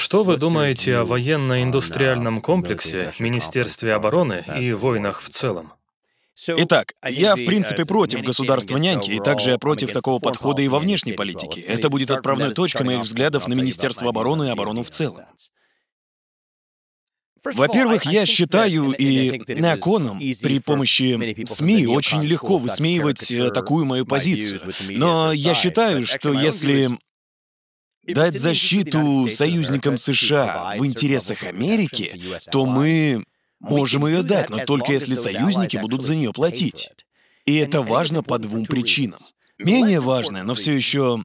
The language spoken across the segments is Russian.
Что вы думаете о военно-индустриальном комплексе, Министерстве обороны и войнах в целом? Итак, я в принципе против государства няньки, и также я против такого подхода и во внешней политике. Это будет отправной точкой моих взглядов на Министерство обороны и оборону в целом. Во-первых, я считаю и оконом, при помощи СМИ очень легко высмеивать э, такую мою позицию. Но я считаю, что если дать защиту союзникам США в интересах Америки, то мы можем ее дать, но только если союзники будут за нее платить. И это важно по двум причинам. Менее важное, но все еще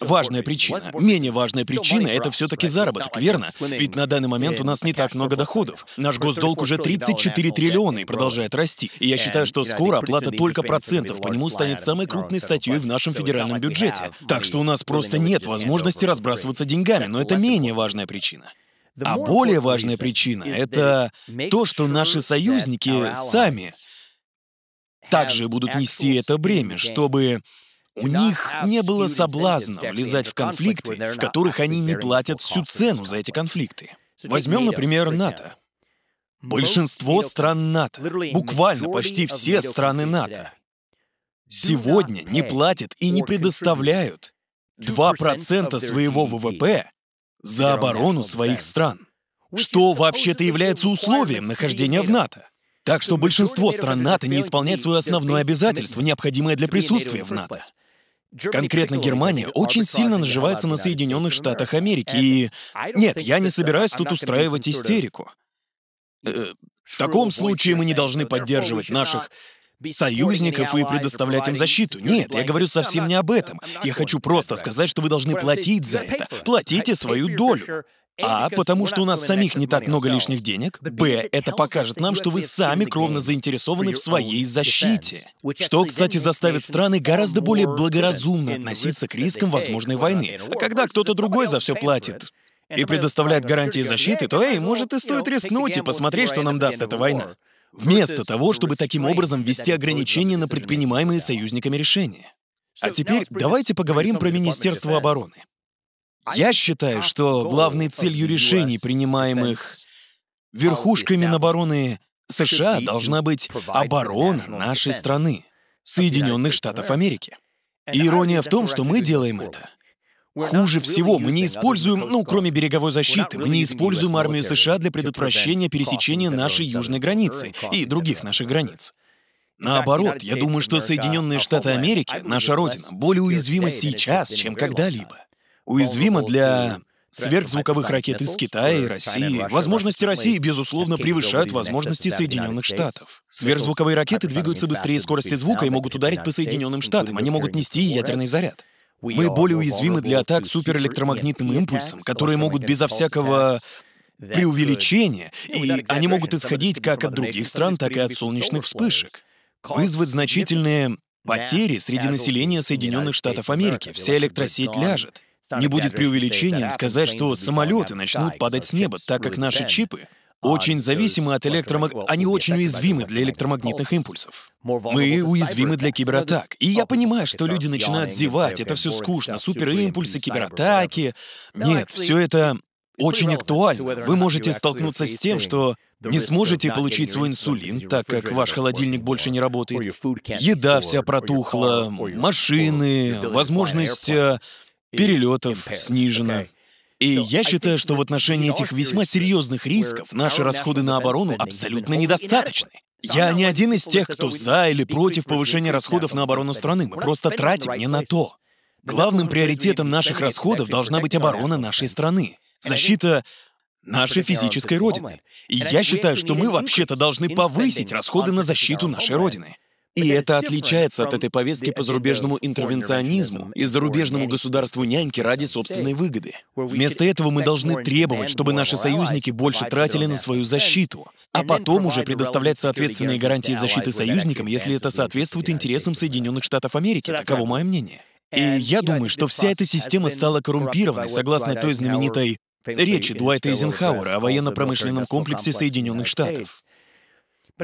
Важная причина. Менее важная причина — это все-таки заработок, верно? Ведь на данный момент у нас не так много доходов. Наш госдолг уже 34 триллиона и продолжает расти. И я считаю, что скоро оплата только процентов по нему станет самой крупной статьей в нашем федеральном бюджете. Так что у нас просто нет возможности разбрасываться деньгами, но это менее важная причина. А более важная причина — это то, что наши союзники сами также будут нести это бремя, чтобы у них не было соблазна влезать в конфликты, в которых они не платят всю цену за эти конфликты. Возьмем, например, НАТО. Большинство стран НАТО, буквально почти все страны НАТО, сегодня не платят и не предоставляют 2% своего ВВП за оборону своих стран, что вообще-то является условием нахождения в НАТО. Так что большинство стран НАТО не исполняет свое основное обязательство, необходимое для присутствия в НАТО. Конкретно Германия очень сильно наживается на Соединенных Штатах Америки, эм, и... Нет, я не uh, собираюсь тут устраивать истерику. Э, в таком случае мы не должны поддерживать наших союзников и предоставлять им защиту. Нет, я говорю совсем не об этом. Я хочу просто сказать, что вы должны платить за это. Платите свою долю. А, потому что у нас самих не так много лишних денег. Б, это покажет нам, что вы сами кровно заинтересованы в своей защите. Что, кстати, заставит страны гораздо более благоразумно относиться к рискам возможной войны. А когда кто-то другой за все платит, и предоставляет гарантии защиты, то, эй, может, и стоит рискнуть и посмотреть, что нам даст эта война. Вместо того, чтобы таким образом ввести ограничения на предпринимаемые союзниками решения. А теперь давайте поговорим про Министерство обороны. Я считаю, что главной целью решений, принимаемых верхушкой Минобороны США, должна быть оборона нашей страны, Соединенных Штатов Америки. И ирония в том, что мы делаем это. Хуже всего, мы не используем, ну, кроме береговой защиты, мы не используем армию США для предотвращения пересечения нашей южной границы и других наших границ. Наоборот, я думаю, что Соединенные Штаты Америки, наша Родина, более уязвима сейчас, чем когда-либо уязвима для сверхзвуковых ракет из Китая и России. Возможности России, безусловно, превышают возможности Соединенных Штатов. Сверхзвуковые ракеты двигаются быстрее скорости звука и могут ударить по Соединенным Штатам. Они могут нести ядерный заряд. Мы более уязвимы для атак суперэлектромагнитным импульсом, которые могут безо всякого преувеличения, и они могут исходить как от других стран, так и от солнечных вспышек, вызвать значительные потери среди населения Соединенных Штатов Америки. Вся электросеть ляжет. Не будет преувеличением сказать, что самолеты начнут падать с неба, так как наши чипы очень зависимы от электромаг... Они очень уязвимы для электромагнитных импульсов. Мы уязвимы для кибератак. И я понимаю, что люди начинают зевать, это все скучно, суперимпульсы, кибератаки. Нет, все это очень актуально. Вы можете столкнуться с тем, что не сможете получить свой инсулин, так как ваш холодильник больше не работает. Еда вся протухла, машины, возможность перелетов снижено. И я считаю, что в отношении этих весьма серьезных рисков наши расходы на оборону абсолютно недостаточны. Я не один из тех, кто за или против повышения расходов на оборону страны. Мы просто тратим не на то. Главным приоритетом наших расходов должна быть оборона нашей страны, защита нашей физической родины. И я считаю, что мы вообще-то должны повысить расходы на защиту нашей родины. И это отличается от этой повестки по зарубежному интервенционизму и зарубежному государству няньки ради собственной выгоды. Вместо этого мы должны требовать, чтобы наши союзники больше тратили на свою защиту, а потом уже предоставлять соответственные гарантии защиты союзникам, если это соответствует интересам Соединенных Штатов Америки. Таково мое мнение. И я думаю, что вся эта система стала коррумпированной, согласно той знаменитой речи Дуайта Эйзенхауэра о военно-промышленном комплексе Соединенных Штатов.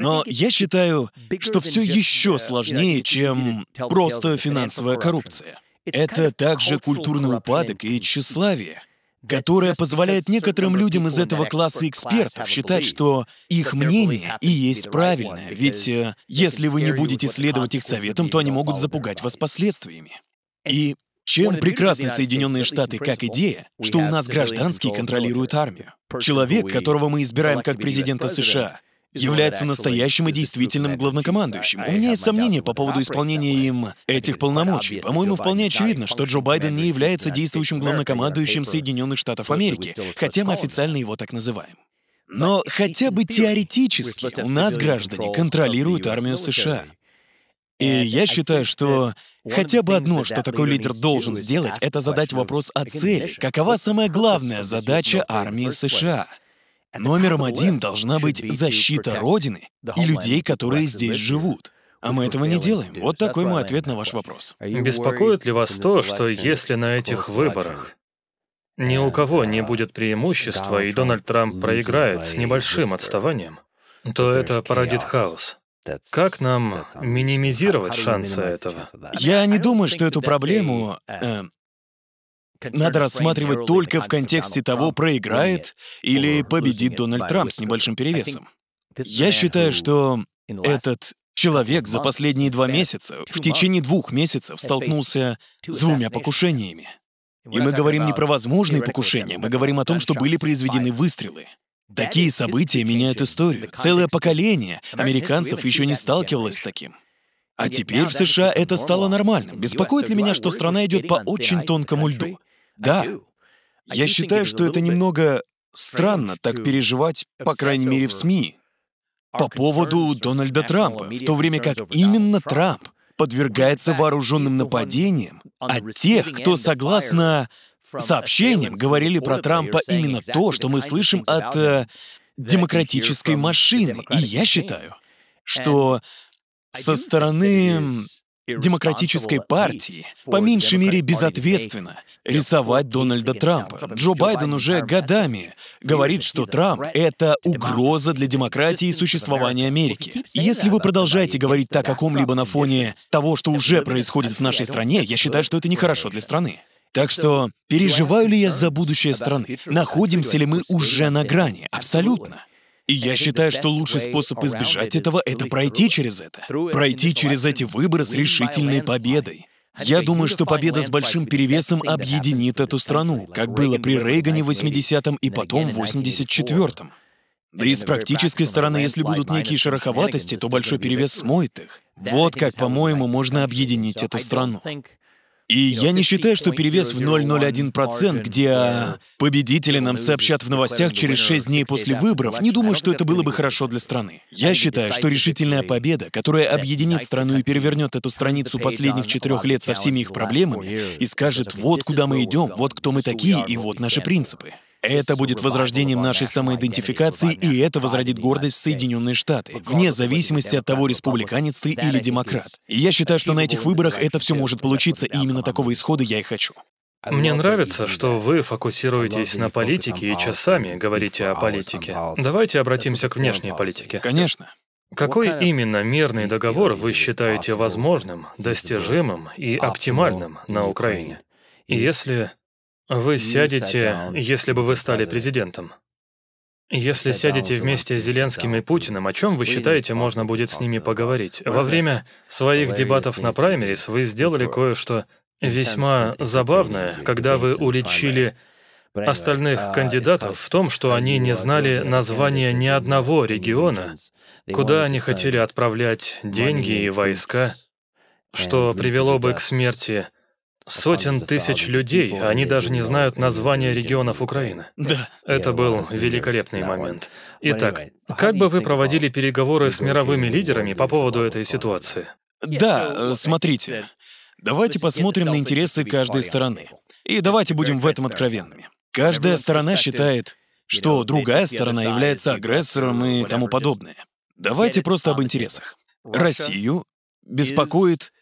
Но я считаю, что все еще uh, сложнее, чем просто финансовая коррупция. Это также культурный упадок и тщеславие, которое позволяет некоторым людям из этого класса экспертов считать, что их мнение и есть правильное, ведь э, если вы не будете следовать их советам, то они могут запугать вас последствиями. И чем прекрасны Соединенные Штаты как идея, что у нас гражданские контролируют армию. Человек, которого мы избираем как президента США, является настоящим и действительным главнокомандующим. У а меня есть сомнения по поводу исполнения им этих полномочий. По-моему, вполне очевидно, что Джо Байден не является действующим главнокомандующим Соединенных Штатов Америки, хотя мы официально его так называем. Но хотя бы теоретически у нас граждане контролируют армию США. И э, я считаю, что хотя бы одно, что такой лидер должен сделать, это задать вопрос о цели. Какова самая главная задача армии США? Номером один должна быть защита Родины и людей, которые здесь живут. А мы этого не делаем. Вот такой мой ответ на ваш вопрос. Беспокоит ли вас то, что если на этих выборах ни у кого не uh, будет преимущества, и Дональд Трамп проиграет с небольшим отставанием, то это породит хаос. Как нам минимизировать шансы этого? Я не думаю, что эту проблему... Uh, э, надо рассматривать только в контексте того, проиграет или победит Дональд Трамп с небольшим перевесом. Я считаю, что этот человек за последние два месяца, в течение двух месяцев, столкнулся с двумя покушениями. И мы говорим не про возможные покушения, мы говорим о том, что были произведены выстрелы. Такие события меняют историю. Целое поколение американцев еще не сталкивалось с таким. А теперь в США это стало нормальным. Беспокоит ли меня, что страна идет по очень тонкому льду? Да. Я считаю, что это немного странно так переживать, по крайней мере, в СМИ, по поводу Дональда Трампа, в то время как именно Трамп подвергается вооруженным нападениям от а тех, кто, согласно сообщениям, говорили про Трампа именно то, что мы слышим от э, демократической машины. И я считаю, что со стороны демократической партии, по меньшей мере, безответственно рисовать Дональда Трампа. Джо Байден уже годами говорит, что Трамп — это угроза для демократии и существования Америки. если вы продолжаете говорить так о ком-либо на фоне того, что уже происходит в нашей стране, я считаю, что это нехорошо для страны. Так что, переживаю ли я за будущее страны? Находимся ли мы уже на грани? Абсолютно. И я считаю, что лучший способ избежать этого — это пройти через это. Пройти через эти выборы с решительной победой. Я думаю, что победа с большим перевесом объединит эту страну, как было при Рейгане в 80-м и потом в 84-м. Да и с практической стороны, если будут некие шероховатости, то большой перевес смоет их. Вот как, по-моему, можно объединить эту страну. И я не считаю, что перевес в 0,01%, где победители нам сообщат в новостях через 6 дней после выборов, не думаю, что это было бы хорошо для страны. Я считаю, что решительная победа, которая объединит страну и перевернет эту страницу последних четырех лет со всеми их проблемами, и скажет, вот куда мы идем, вот кто мы такие и вот наши принципы. Это будет возрождением нашей самоидентификации, и это возродит гордость в Соединенные Штаты, вне зависимости от того, республиканец ты или демократ. И я считаю, что на этих выборах это все может получиться, и именно такого исхода я и хочу. Мне нравится, что вы фокусируетесь на политике и часами говорите о политике. Давайте обратимся к внешней политике. Конечно. Какой именно мирный договор вы считаете возможным, достижимым и оптимальным на Украине? Если вы сядете, если бы вы стали президентом. Если сядете вместе с Зеленским и Путиным, о чем вы считаете, можно будет с ними поговорить? Во время своих дебатов на праймерис вы сделали кое-что весьма забавное, когда вы уличили остальных uh, кандидатов в том, что они не знали названия ни одного региона, куда они хотели отправлять деньги и войска, что привело бы к смерти сотен тысяч людей, они даже не знают названия регионов Украины. Да. Это был великолепный момент. Итак, как бы вы проводили переговоры с мировыми лидерами по поводу этой ситуации? Да, э, смотрите. Давайте посмотрим на интересы каждой стороны. И давайте будем в этом откровенными. Каждая сторона считает, что другая сторона является агрессором и тому подобное. Давайте просто об интересах. Россию беспокоит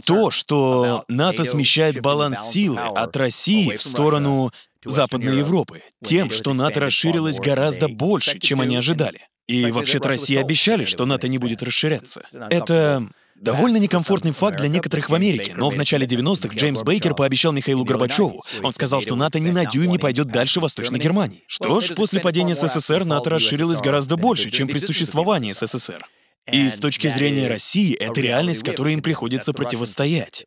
то, что НАТО смещает баланс силы от России в сторону Западной Европы, тем, что НАТО расширилось гораздо больше, чем они ожидали. И вообще-то России обещали, что НАТО не будет расширяться. Это Довольно некомфортный факт для некоторых в Америке, но в начале 90-х Джеймс Бейкер пообещал Михаилу Горбачеву. Он сказал, что НАТО ни на дюйм не пойдет дальше Восточной Германии. Что ж, после падения СССР НАТО расширилось гораздо больше, чем при существовании СССР. И с точки зрения России, это реальность, которой им приходится противостоять.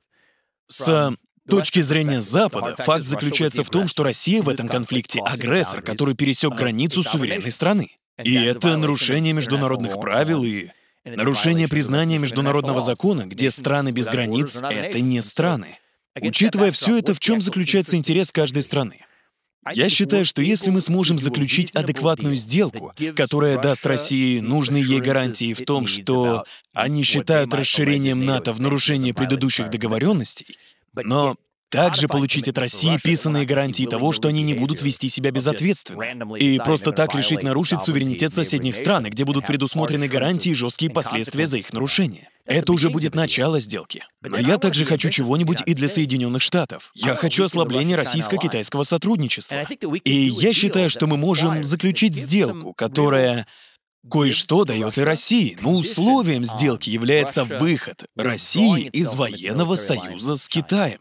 С точки зрения Запада, факт заключается в том, что Россия в этом конфликте агрессор, который пересек границу суверенной страны. И это нарушение международных правил и нарушение признания международного закона, где страны без границ — это не страны. Учитывая все это, в чем заключается интерес каждой страны? Я считаю, что если мы сможем заключить адекватную сделку, которая даст России нужные ей гарантии в том, что они считают расширением НАТО в нарушение предыдущих договоренностей, но также получить от России писанные гарантии того, что они не будут вести себя безответственно. И просто так решить нарушить суверенитет соседних стран, где будут предусмотрены гарантии и жесткие последствия за их нарушение. Это уже будет начало сделки. Но я также хочу чего-нибудь и для Соединенных Штатов. Я хочу ослабления российско-китайского сотрудничества. И я считаю, что мы можем заключить сделку, которая Кое-что дает и России, но условием сделки является выход России из военного союза с Китаем.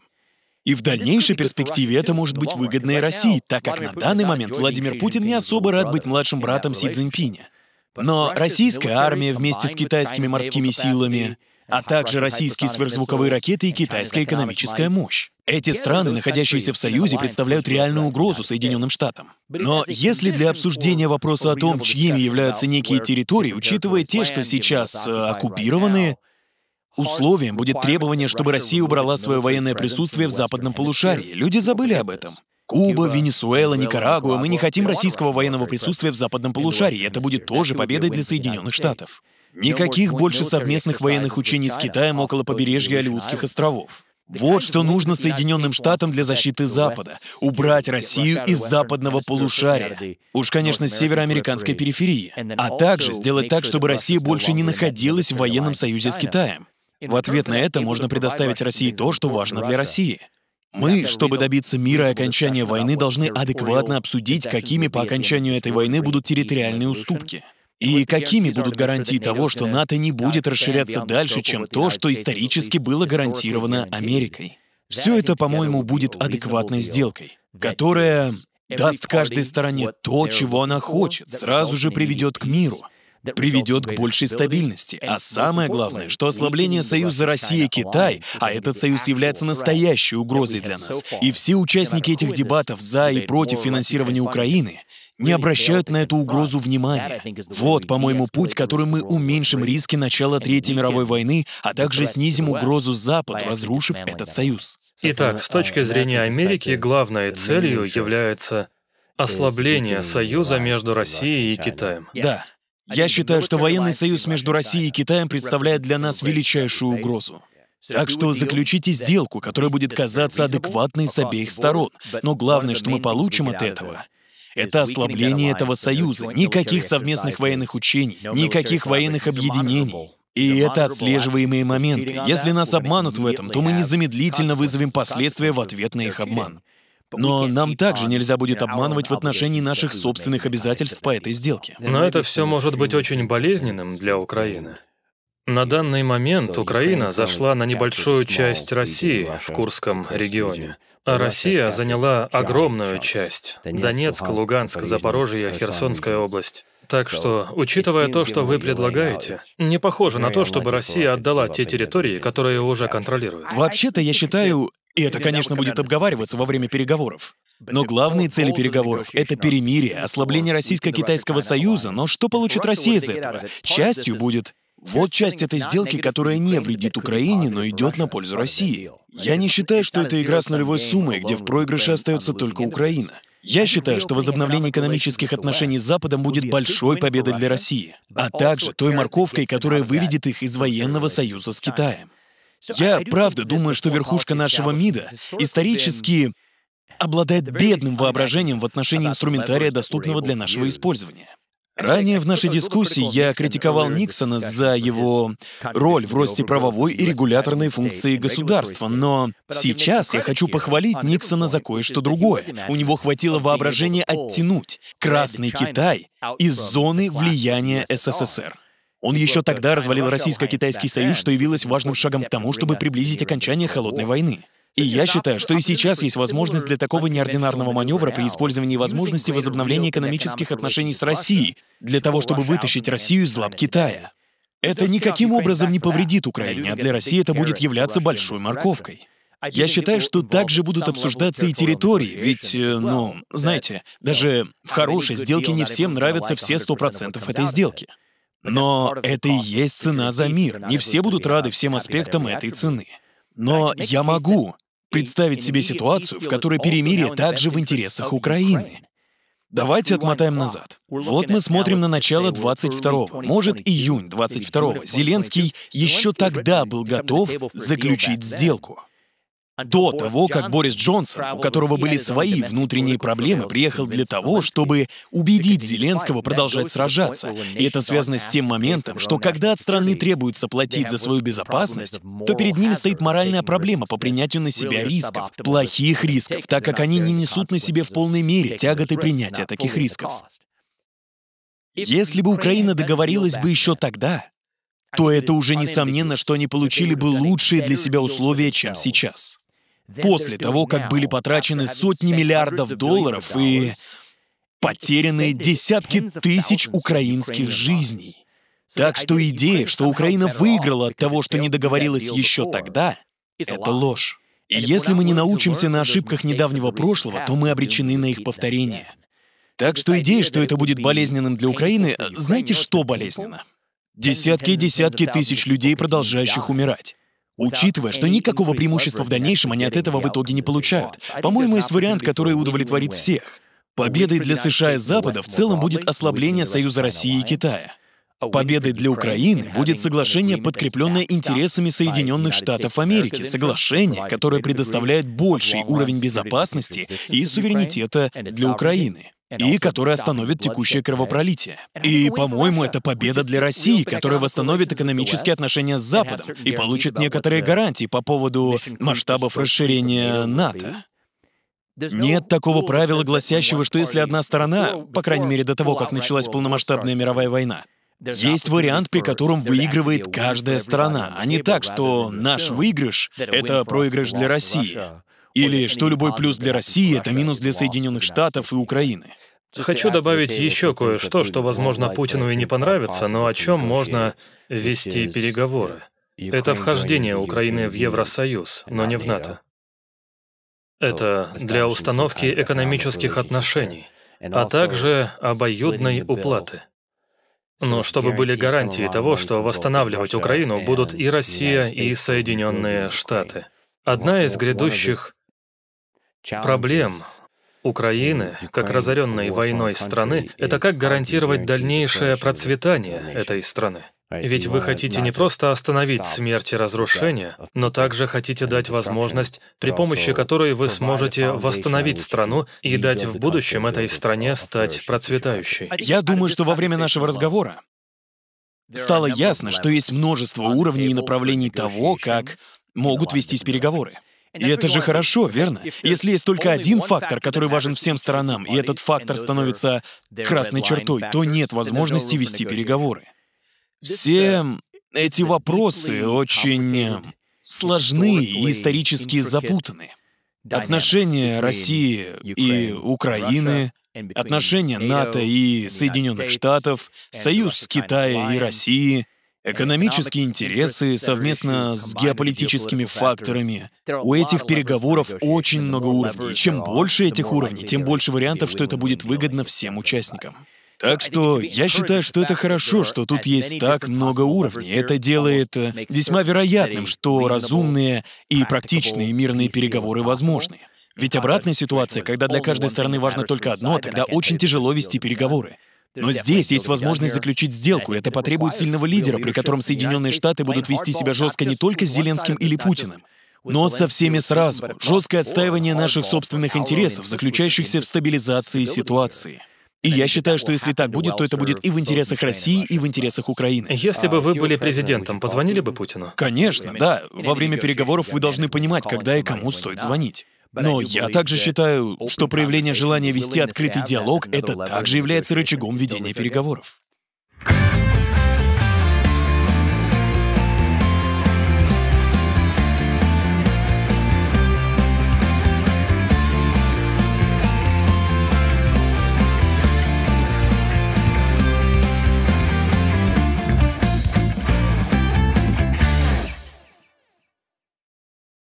И в дальнейшей перспективе это может быть выгодно и России, так как на данный момент Владимир Путин не особо рад быть младшим братом Си Цзиньпиня. Но российская армия вместе с китайскими морскими силами, а также российские сверхзвуковые ракеты и китайская экономическая мощь. Эти страны, находящиеся в Союзе, представляют реальную угрозу Соединенным Штатам. Но если для обсуждения вопроса о том, чьими являются некие территории, учитывая те, что сейчас э, оккупированы, Условием будет требование, чтобы Россия убрала свое военное присутствие в западном полушарии. Люди забыли об этом. Куба, Венесуэла, Никарагуа, мы не хотим российского военного присутствия в западном полушарии. Это будет тоже победой для Соединенных Штатов. Никаких больше совместных военных учений с Китаем около побережья Алиутских островов. Вот что нужно Соединенным Штатам для защиты Запада — убрать Россию из западного полушария, уж, конечно, с североамериканской периферии, а также сделать так, чтобы Россия больше не находилась в военном союзе с Китаем. В ответ на это можно предоставить России то, что важно для России. Мы, чтобы добиться мира и окончания войны, должны адекватно обсудить, какими по окончанию этой войны будут территориальные уступки. И какими будут гарантии того, что НАТО не будет расширяться дальше, чем то, что исторически было гарантировано Америкой? Все это, по-моему, будет адекватной сделкой, которая даст каждой стороне то, чего она хочет, сразу же приведет к миру — приведет к большей стабильности. А самое главное, что ослабление союза Россия-Китай, а этот союз является настоящей угрозой для нас, и все участники этих дебатов за и против финансирования Украины не обращают на эту угрозу внимания. Вот, по-моему, путь, который мы уменьшим риски начала Третьей мировой войны, а также снизим угрозу Западу, разрушив этот союз. Итак, с точки зрения Америки, главной целью является ослабление союза между Россией и Китаем. Да. Я считаю, что военный союз между Россией и Китаем представляет для нас величайшую угрозу. Так что заключите сделку, которая будет казаться адекватной с обеих сторон. Но главное, что мы получим от этого, это ослабление этого союза. Никаких совместных военных учений, никаких военных объединений. И это отслеживаемые моменты. Если нас обманут в этом, то мы незамедлительно вызовем последствия в ответ на их обман. Но нам также нельзя будет а обманывать в отношении наших собственных обязательств по этой сделке. Но это все может быть очень болезненным для Украины. На данный момент Украина зашла на небольшую часть России в Курском регионе. А Россия заняла огромную часть – Донецк, Луганск, Запорожье, Херсонская область. Так что, учитывая то, что вы предлагаете, не похоже ну на то, чтобы Россия отдала те территории, которые уже контролирует. Вообще-то я считаю, и это, конечно, будет обговариваться во время переговоров. Но главные цели переговоров — это перемирие, ослабление Российско-Китайского союза, но что получит Россия из этого? Частью будет вот часть этой сделки, которая не вредит Украине, но идет на пользу России. Я не считаю, что это игра с нулевой суммой, где в проигрыше остается только Украина. Я считаю, что возобновление экономических отношений с Западом будет большой победой для России, а также той морковкой, которая выведет их из военного союза с Китаем. Я правда думаю, что верхушка нашего МИДа исторически обладает бедным воображением в отношении инструментария, доступного для нашего использования. Ранее в нашей дискуссии я критиковал Никсона за его роль в росте правовой и регуляторной функции государства, но сейчас я хочу похвалить Никсона за кое-что другое. У него хватило воображения оттянуть Красный Китай из зоны влияния СССР. Он еще тогда развалил Российско-Китайский союз, что явилось важным шагом к тому, чтобы приблизить окончание Холодной войны. И я считаю, что и сейчас есть возможность для такого неординарного маневра при использовании возможности возобновления экономических отношений с Россией, для того, чтобы вытащить Россию из лап Китая. Ну, это никаким образом не повредит Украине, а для России это будет являться большой морковкой. А я считаю, что также будут обсуждаться и территории, ведь, э, ну, знаете, даже в хорошей сделке не всем нравятся все 100% этой сделки. Но это и есть цена за мир. Не все будут рады всем аспектам этой цены. Но я могу представить себе ситуацию, в которой перемирие также в интересах Украины. Давайте отмотаем назад. Вот мы смотрим на начало 22-го, может, июнь 22-го. Зеленский еще тогда был готов заключить сделку до того, как Борис Джонсон, у которого были свои внутренние проблемы, приехал для того, чтобы убедить Зеленского продолжать сражаться. И это связано с тем моментом, что когда от страны требуется платить за свою безопасность, то перед ними стоит моральная проблема по принятию на себя рисков, плохих рисков, так как они не несут на себе в полной мере тяготы принятия таких рисков. Если бы Украина договорилась бы еще тогда, то это уже несомненно, что они получили бы лучшие для себя условия, чем сейчас после того, как были потрачены сотни миллиардов долларов и потеряны десятки тысяч украинских жизней. Так что идея, что Украина выиграла от того, что не договорилась еще тогда, это ложь. И если мы не научимся на ошибках недавнего прошлого, то мы обречены на их повторение. Так что идея, что это будет болезненным для Украины, знаете, что болезненно? Десятки и десятки тысяч людей, продолжающих умирать учитывая, что никакого преимущества в дальнейшем они от этого в итоге не получают. По-моему, есть вариант, который удовлетворит всех. Победой для США и Запада в целом будет ослабление союза России и Китая. Победой для Украины будет соглашение, подкрепленное интересами Соединенных Штатов Америки, соглашение, которое предоставляет больший уровень безопасности и суверенитета для Украины и которая остановит текущее кровопролитие. И, по-моему, это победа для России, которая восстановит экономические отношения с Западом и получит некоторые гарантии по поводу масштабов расширения НАТО. Нет такого правила, гласящего, что если одна сторона, по крайней мере до того, как началась полномасштабная мировая война, есть вариант, при котором выигрывает каждая сторона, а не так, что наш выигрыш — это проигрыш для России. Или что любой плюс для России — это минус для Соединенных Штатов и Украины. Хочу добавить еще кое-что, что, возможно, Путину и не понравится, но о чем можно вести переговоры. Это вхождение Украины в Евросоюз, но не в НАТО. Это для установки экономических отношений, а также обоюдной уплаты. Но чтобы были гарантии того, что восстанавливать Украину будут и Россия, и Соединенные Штаты. Одна из грядущих проблем Украины, как разоренной войной страны, это как гарантировать дальнейшее процветание этой страны. А Ведь вы хотите не просто остановить смерть и разрушение, а но также хотите дать возможность, при помощи которой вы сможете восстановить страну и дать в будущем этой стране стать процветающей. Я думаю, что во время нашего разговора стало ясно, что есть множество уровней и направлений того, как могут вестись переговоры. И это же хорошо, верно? Если есть только один фактор, который важен всем сторонам, и этот фактор становится красной чертой, то нет возможности вести переговоры. Uh, Все эти вопросы очень э, сложны и исторически запутаны. Отношения России и Украины, отношения НАТО и Соединенных Штатов, союз с Китая и Россией. Экономические интересы совместно с геополитическими факторами. У этих переговоров очень много уровней. Чем больше этих уровней, тем больше вариантов, что это будет выгодно всем участникам. Так что я считаю, что это хорошо, что тут есть так много уровней. Это делает весьма вероятным, что разумные и практичные мирные переговоры возможны. Ведь uh, обратная ситуация, когда для каждой стороны важно только одно, тогда очень тяжело вести переговоры. Но здесь есть возможность заключить сделку. Это потребует сильного лидера, при котором Соединенные Штаты будут вести себя жестко не только с Зеленским или Путиным, но со всеми сразу. Жесткое отстаивание наших собственных интересов, заключающихся в стабилизации ситуации. И я считаю, что если так будет, то это будет и в интересах России, и в интересах Украины. Если бы а вы были президентом, позвонили бы Путину? Конечно, да. Во время переговоров вы должны понимать, когда и кому стоит звонить. Но я также считаю, что проявление желания вести открытый диалог — это также является рычагом ведения переговоров. Thank you